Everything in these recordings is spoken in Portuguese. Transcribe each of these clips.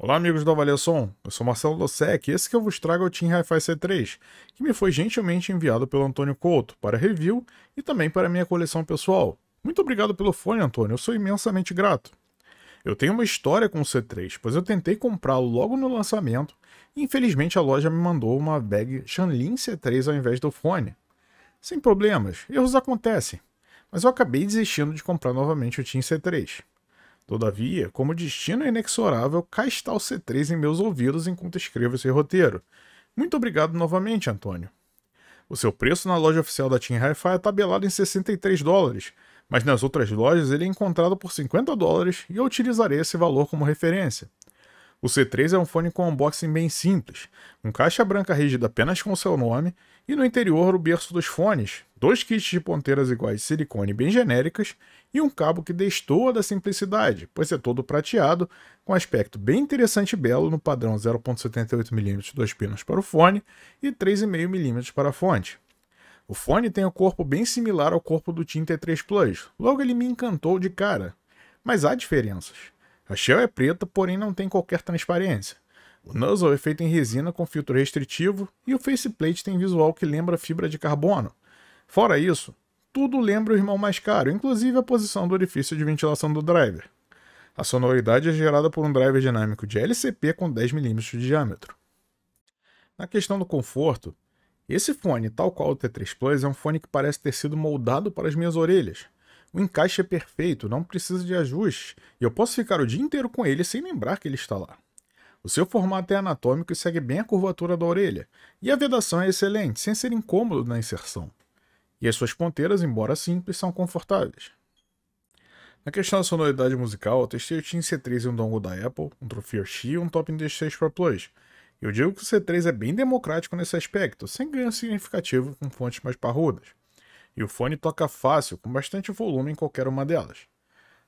Olá, amigos do Avaliação. Eu sou Marcelo Dossec e esse que eu vos trago é o Team Hi-Fi C3, que me foi gentilmente enviado pelo Antônio Couto para review e também para minha coleção pessoal. Muito obrigado pelo fone, Antônio, eu sou imensamente grato. Eu tenho uma história com o C3, pois eu tentei comprá-lo logo no lançamento e infelizmente a loja me mandou uma bag Shanlin C3 ao invés do fone. Sem problemas, erros acontecem, mas eu acabei desistindo de comprar novamente o Team C3. Todavia, como destino é inexorável, cá está o C3 em meus ouvidos enquanto escrevo esse roteiro. Muito obrigado novamente, Antônio. O seu preço na loja oficial da Team Hi-Fi é tabelado em 63 dólares, mas nas outras lojas ele é encontrado por 50 dólares e eu utilizarei esse valor como referência. O C3 é um fone com unboxing bem simples, com caixa branca rígida apenas com seu nome, e no interior o berço dos fones, dois kits de ponteiras iguais de silicone bem genéricas e um cabo que destoa da simplicidade, pois é todo prateado, com aspecto bem interessante e belo no padrão 0.78mm 2 pinos para o fone e 3,5mm para a fonte. O fone tem um corpo bem similar ao corpo do Tim T3 Plus, logo ele me encantou de cara. Mas há diferenças. A shell é preta, porém não tem qualquer transparência. O nozzle é feito em resina com filtro restritivo e o faceplate tem visual que lembra fibra de carbono. Fora isso, tudo lembra o irmão mais caro, inclusive a posição do orifício de ventilação do driver. A sonoridade é gerada por um driver dinâmico de LCP com 10mm de diâmetro. Na questão do conforto, esse fone, tal qual o T3 Plus, é um fone que parece ter sido moldado para as minhas orelhas. O encaixe é perfeito, não precisa de ajuste, e eu posso ficar o dia inteiro com ele sem lembrar que ele está lá. O seu formato é anatômico e segue bem a curvatura da orelha, e a vedação é excelente, sem ser incômodo na inserção. E as suas ponteiras, embora simples, são confortáveis. Na questão da sonoridade musical, eu testei o Team C3 e um dongle da Apple, um Trophy X e um Top d 6 Pro Plus. Eu digo que o C3 é bem democrático nesse aspecto, sem ganho significativo com fontes mais parrudas e o fone toca fácil, com bastante volume em qualquer uma delas.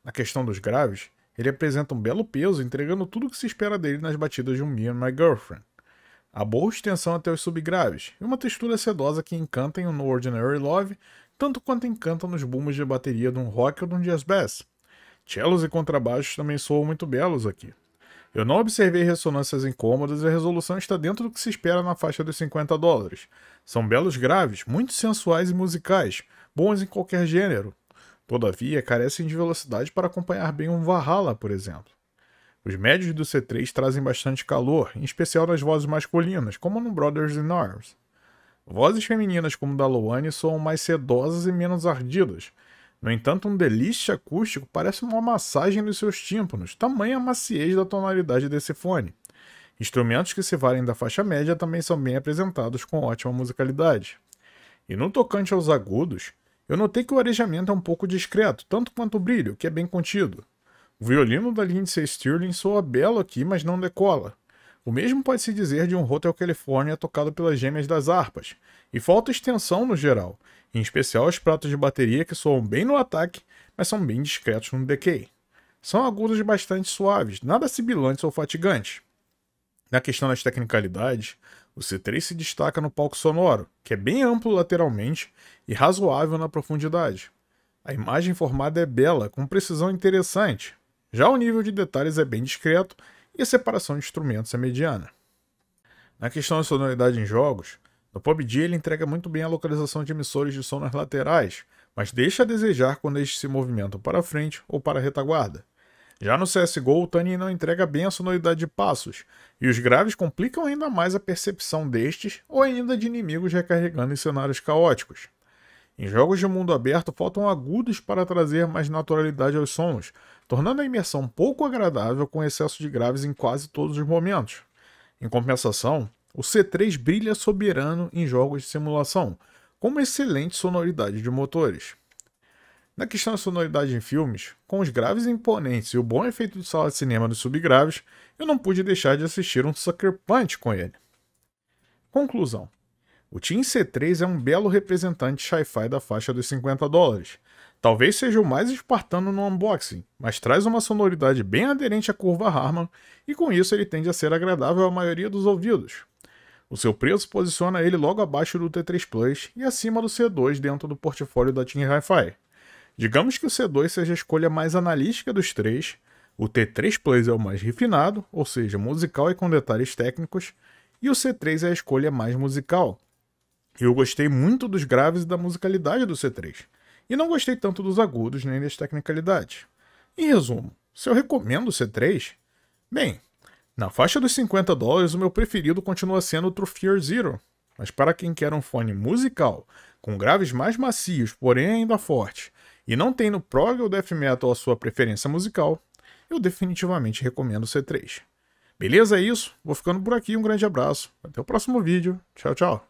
Na questão dos graves, ele apresenta um belo peso, entregando tudo o que se espera dele nas batidas de um Me and My Girlfriend. A boa extensão até os subgraves, e uma textura sedosa que encanta em um No Ordinary Love, tanto quanto encanta nos boomers de bateria de um rock ou de um jazz bass. Cellos e contrabaixos também soam muito belos aqui. Eu não observei ressonâncias incômodas e a resolução está dentro do que se espera na faixa dos 50 dólares. São belos graves, muito sensuais e musicais, bons em qualquer gênero. Todavia, carecem de velocidade para acompanhar bem um Valhalla, por exemplo. Os médios do C3 trazem bastante calor, em especial nas vozes masculinas, como no Brothers in Arms. Vozes femininas como da Loane soam mais sedosas e menos ardidas, no entanto, um delícia acústico parece uma massagem nos seus tímpanos, tamanha maciez da tonalidade desse fone. Instrumentos que se valem da faixa média também são bem apresentados com ótima musicalidade. E no tocante aos agudos, eu notei que o arejamento é um pouco discreto, tanto quanto o brilho, que é bem contido. O violino da Lindsay Stirling soa belo aqui, mas não decola. O mesmo pode se dizer de um Hotel California tocado pelas gêmeas das harpas, e falta extensão no geral, em especial os pratos de bateria que soam bem no ataque, mas são bem discretos no decay. São agudos bastante suaves, nada sibilantes ou fatigantes. Na questão das tecnicalidades, o C3 se destaca no palco sonoro, que é bem amplo lateralmente e razoável na profundidade. A imagem formada é bela, com precisão interessante. Já o nível de detalhes é bem discreto e a separação de instrumentos é mediana. Na questão da sonoridade em jogos, no PUBG ele entrega muito bem a localização de emissores de som nas laterais, mas deixa a desejar quando estes se movimentam para frente ou para a retaguarda. Já no CSGO, o Tani não entrega bem a sonoridade de passos, e os graves complicam ainda mais a percepção destes ou ainda de inimigos recarregando em cenários caóticos. Em jogos de mundo aberto, faltam agudos para trazer mais naturalidade aos sons, tornando a imersão pouco agradável com excesso de graves em quase todos os momentos. Em compensação, o C3 brilha soberano em jogos de simulação, com uma excelente sonoridade de motores. Na questão da sonoridade em filmes, com os graves imponentes e o bom efeito de sala de cinema dos subgraves, eu não pude deixar de assistir um Sucker Punch com ele. Conclusão. O Team C3 é um belo representante sci-fi da faixa dos 50 dólares. Talvez seja o mais espartano no unboxing, mas traz uma sonoridade bem aderente à curva Harman e com isso ele tende a ser agradável à maioria dos ouvidos. O seu preço posiciona ele logo abaixo do T3 Plus e acima do C2 dentro do portfólio da Team Hi-Fi. Digamos que o C2 seja a escolha mais analítica dos três, o T3 Plus é o mais refinado, ou seja, musical e com detalhes técnicos, e o C3 é a escolha mais musical, eu gostei muito dos graves e da musicalidade do C3, e não gostei tanto dos agudos nem das tecnicalidades. Em resumo, se eu recomendo o C3, bem, na faixa dos 50 dólares o meu preferido continua sendo o True Fear Zero, mas para quem quer um fone musical, com graves mais macios, porém ainda forte, e não tem no prog ou death metal a sua preferência musical, eu definitivamente recomendo o C3. Beleza? É isso? Vou ficando por aqui. Um grande abraço. Até o próximo vídeo. Tchau, tchau.